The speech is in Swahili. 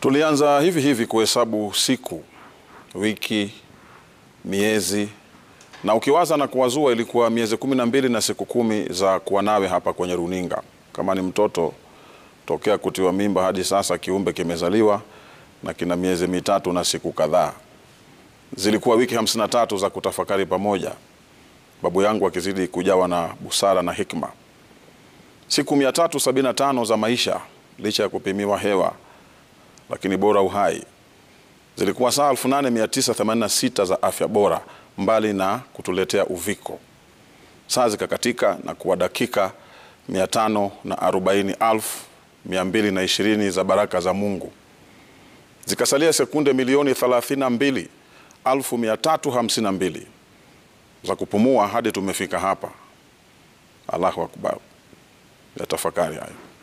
Tulianza hivi hivi kuhesabu siku, wiki, miezi na ukiwaza na kuwazua ilikuwa miezi kumi na mbili na siku kumi za kuwa nawe hapa kwenye runinga. Kama ni mtoto, tokea kutiwa mimba hadi sasa kiumbe kimezaliwa na kina miezi mitatu na siku kadhaa. Zilikuwa wiki hamsini na tatu za kutafakari pamoja, babu yangu akizidi kujawa na busara na hikma. Siku mia tatu sabini na tano za maisha licha ya kupimiwa hewa lakini bora uhai zilikuwa saa 8986 za afya bora mbali na kutuletea uviko. Saa zikakatika na kuwa dakika 540,220 za baraka za Mungu, zikasalia sekunde milioni 32,352 za kupumua hadi tumefika hapa. Allahu akbar, ya tafakari hayo.